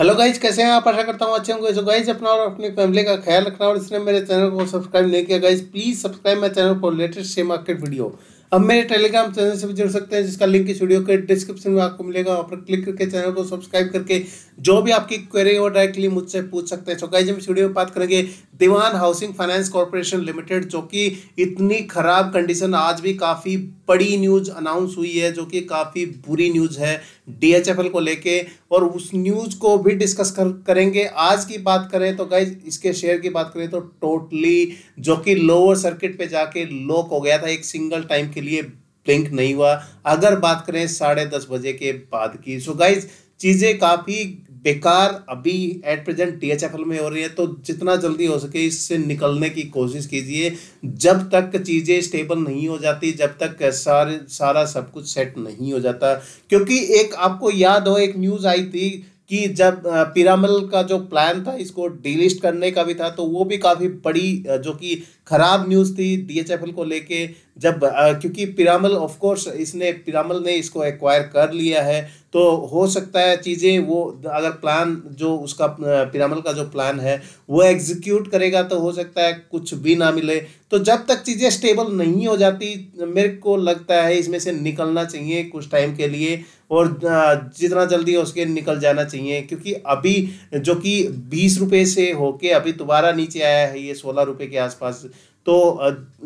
Hello guys कैसे हैं आप आशा करता हूँ अच्छे होंगे सो गाइज अपना और अपनी फैमिली का ख्याल रखना और इसने मेरे चैनल को सब्सक्राइब नहीं किया गाइज प्लीज़ सब्सक्राइब मेरे channel for latest share market video अब मेरे टेलीग्राम चैनल से भी जुड़ सकते हैं जिसका लिंक इस वीडियो के डिस्क्रिप्शन में आपको मिलेगा वहाँ पर क्लिक करके चैनल को सब्सक्राइब करके जो भी आपकी क्वेरी हो डायरेक्टली मुझसे पूछ सकते हैं सो गाइज इस वीडियो में बात करेंगे Dewan housing finance corporation limited जो कि इतनी खराब कंडीशन आज भी काफ़ी बड़ी न्यूज़ अनाउंस हुई है जो कि काफ़ी बुरी न्यूज़ है डीएचएफएल को लेके और उस न्यूज़ को भी डिस्कस कर करेंगे आज की बात करें तो गाइज इसके शेयर की बात करें तो टोटली जो कि लोअर सर्किट पे जाके लॉक हो गया था एक सिंगल टाइम के लिए ब्लिंक नहीं हुआ अगर बात करें साढ़े दस बजे के बाद की सो गाइज चीज़ें काफ़ी बेकार अभी एट प्रेजेंट एल में हो रही है तो जितना जल्दी हो सके इससे निकलने की कोशिश कीजिए जब तक चीज़ें स्टेबल नहीं हो जाती जब तक सारे सारा सब कुछ सेट नहीं हो जाता क्योंकि एक आपको याद हो एक न्यूज़ आई थी कि जब पिरामल का जो प्लान था इसको डीलिस्ट करने का भी था तो वो भी काफ़ी बड़ी जो कि ख़राब न्यूज़ थी डीएचएफएल को लेके जब क्योंकि पिरामल ऑफ कोर्स इसने पिरामल ने इसको एक्वायर कर लिया है तो हो सकता है चीज़ें वो अगर प्लान जो उसका पिरामल का जो प्लान है वो एग्जीक्यूट करेगा तो हो सकता है कुछ भी ना मिले तो जब तक चीज़ें स्टेबल नहीं हो जाती मेरे को लगता है इसमें से निकलना चाहिए कुछ टाइम के लिए और जितना जल्दी हो उसके निकल जाना चाहिए क्योंकि अभी जो कि बीस रुपये से होके अभी दोबारा नीचे आया है ये सोलह रुपये के आसपास तो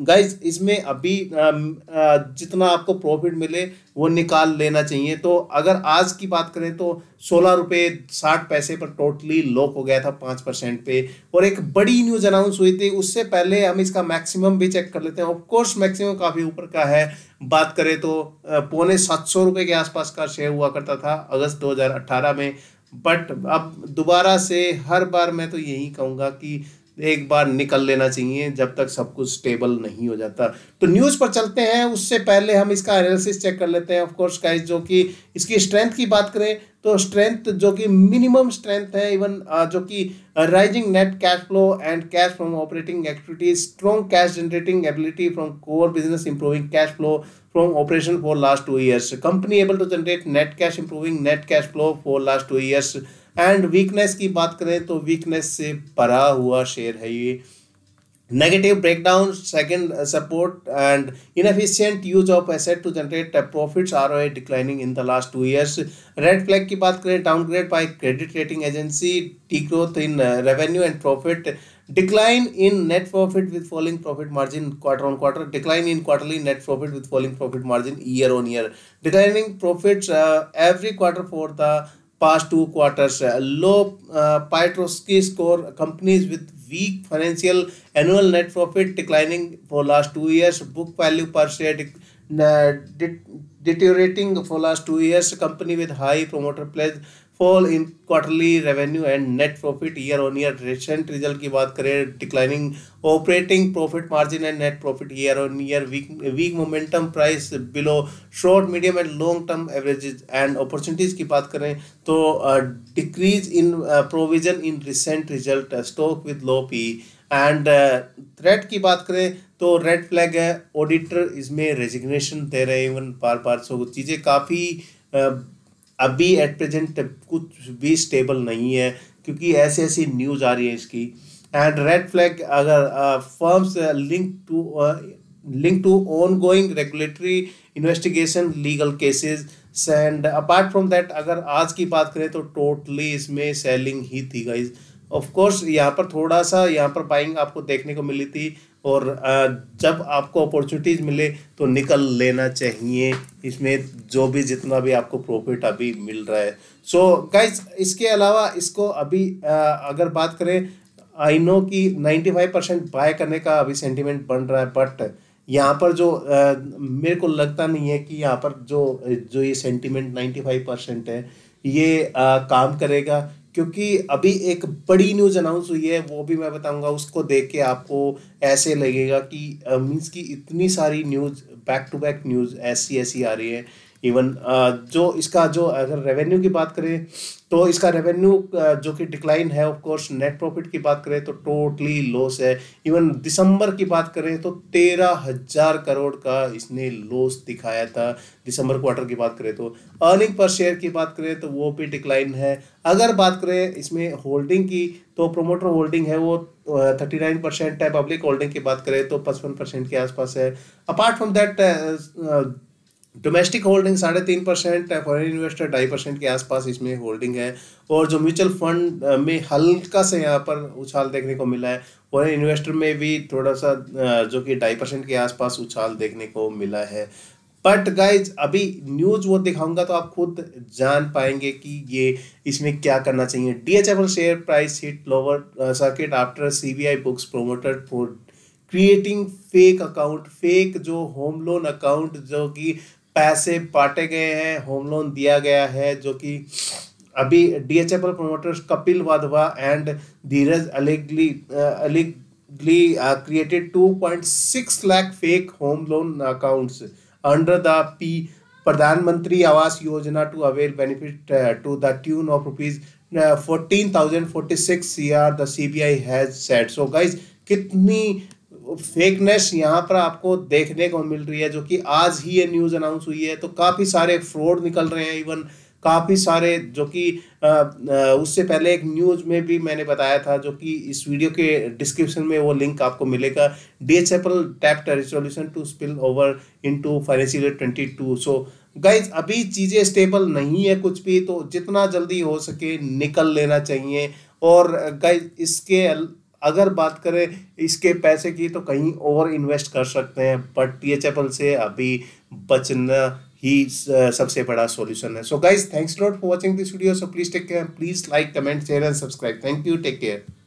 गाइज इसमें अभी जितना आपको प्रॉफिट मिले वो निकाल लेना चाहिए तो अगर आज की बात करें तो सोलह रुपये साठ पैसे पर टोटली लॉक हो गया था पाँच परसेंट पे और एक बड़ी न्यूज़ अनाउंस हुई थी उससे पहले हम इसका मैक्सिमम भी चेक कर लेते हैं ऑफकोर्स मैक्सिमम काफ़ी ऊपर का है बात करें तो पौने सात सौ रुपये के आसपास का शेयर हुआ करता था अगस्त दो में बट अब दोबारा से हर बार मैं तो यही कहूँगा कि एक बार निकल लेना चाहिए जब तक सब कुछ स्टेबल नहीं हो जाता तो न्यूज़ पर चलते हैं उससे पहले हम इसका एनालिसिस चेक कर लेते हैं ऑफकोर्स गाइस जो कि इसकी स्ट्रेंथ की बात करें तो स्ट्रेंथ जो कि मिनिमम स्ट्रेंथ है इवन जो कि rising net cash flow and cash from operating activities strong cash generating ability from core business improving cash flow from operation for last two years company able to generate net cash improving net cash flow for last two years and weakness की बात करें तो weakness से भरा हुआ share है ये negative breakdown second support and inefficient use of asset to generate profits R OE declining in the last two years red flag की बात करें downgrade by credit rating agency degrowth in revenue and profit decline in net profit with falling profit margin quarter on quarter decline in quarterly net profit with falling profit margin year on year declining profit every quarter for the past two quarters. Uh, low uh, Piotrowski score companies with weak financial annual net profit declining for last two years. Book value per share uh, did deteriorating for last two years. Company with high promoter pledge fall in quarterly revenue and net profit year on year. Recent result की बात करें declining operating profit margin and net profit year on year. Weak weak momentum price below short, medium and long term averages and opportunities की बात करें तो decrease in uh, provision in recent result uh, stock with low P and uh, threat की बात करें तो red flag है auditor इसमें रेजिग्नेशन दे रहे हैं इवन बार बार सो चीज़ें काफ़ी अभी एट प्रेजेंट कुछ भी स्टेबल नहीं है क्योंकि ऐसी ऐसी न्यूज़ आ रही है इसकी एंड रेड फ्लैग अगर firms link to link to ongoing regulatory investigation legal cases and apart from that अगर आज की बात करें तो टोटली totally इसमें सेलिंग ही थी गाइज़ ऑफ कोर्स यहाँ पर थोड़ा सा यहाँ पर बाइंग आपको देखने को मिली थी और जब आपको अपॉर्चुनिटीज़ मिले तो निकल लेना चाहिए इसमें जो भी जितना भी आपको प्रॉफिट अभी मिल रहा है सो so, गाइज इसके अलावा इसको अभी अगर बात करें आई नो कि फाइव परसेंट बाय करने का अभी सेंटिमेंट बन रहा है बट यहाँ पर जो आ, मेरे को लगता नहीं है कि यहाँ पर जो जो ये सेंटिमेंट नाइन्टी फाइव परसेंट है ये आ, काम करेगा क्योंकि अभी एक बड़ी न्यूज़ अनाउंस हुई है वो भी मैं बताऊंगा उसको देख के आपको ऐसे लगेगा कि मीन्स की इतनी सारी news back to back news ऐसी ऐसी आ रही है इवन uh, जो इसका जो अगर रेवेन्यू की बात करें तो इसका रेवेन्यू uh, जो कि डिक्लाइन है ऑफ कोर्स नेट प्रॉफिट की बात करें तो टोटली लॉस है इवन दिसंबर की बात करें तो तेरह हजार करोड़ का इसने लॉस दिखाया था दिसंबर क्वार्टर की बात करें तो अर्निंग पर शेयर की बात करें तो वो भी डिक्लाइन है अगर बात करें इसमें होल्डिंग की तो प्रोमोटर होल्डिंग है वो थर्टी नाइन परसेंट है पब्लिक होल्डिंग की बात करें तो पचपन परसेंट के आसपास है apart from that domestic holding साढ़े तीन परसेंट है फॉरन इन्वेस्टर ढाई परसेंट के आसपास इसमें होल्डिंग है और जो म्यूचुअल फंड में हल्का से यहाँ पर उछाल देखने को मिला है फॉरन इन्वेस्टर में भी थोड़ा सा जो कि ढाई परसेंट के आसपास उछाल देखने को मिला है बट गाइज अभी न्यूज वो दिखाऊंगा तो आप खुद जान पाएंगे कि ये इसमें क्या करना चाहिए D H share price hit lower circuit after C B I books promoted for creating fake account fake जो होम लोन अकाउंट जो कि पैसे बांटे गए हैं होम लोन दिया गया है जो कि अभी D H F L promoters Kapil Wadhawan and Dheeraj allegedly allegedly created two point six lakh fake home loan accounts under the P Pradhan Mantri Awas Yojana to avail benefit to the tune of rupees fourteen thousand forty six C R the C B I has set so guys कितनी fakeness यहाँ पर आपको देखने को मिल रही है जो कि आज ही ये न्यूज़ अनाउंस हुई है तो काफ़ी सारे फ्रॉड निकल रहे हैं इवन काफ़ी सारे जो कि उससे पहले एक न्यूज़ में भी मैंने बताया था जो कि इस वीडियो के डिस्क्रिप्शन में वो लिंक आपको मिलेगा D H apple tap resolution to spill over into financial twenty two so guys अभी चीज़ें स्टेबल नहीं है कुछ भी तो जितना जल्दी हो सके निकल लेना चाहिए और गाइज इसके अगर बात करें इसके पैसे की तो कहीं और इन्वेस्ट कर सकते हैं बट टी एच से अभी बचना ही सबसे बड़ा सॉल्यूशन है so guys thanks lot for watching this video so please take care please like comment share and subscribe thank you take care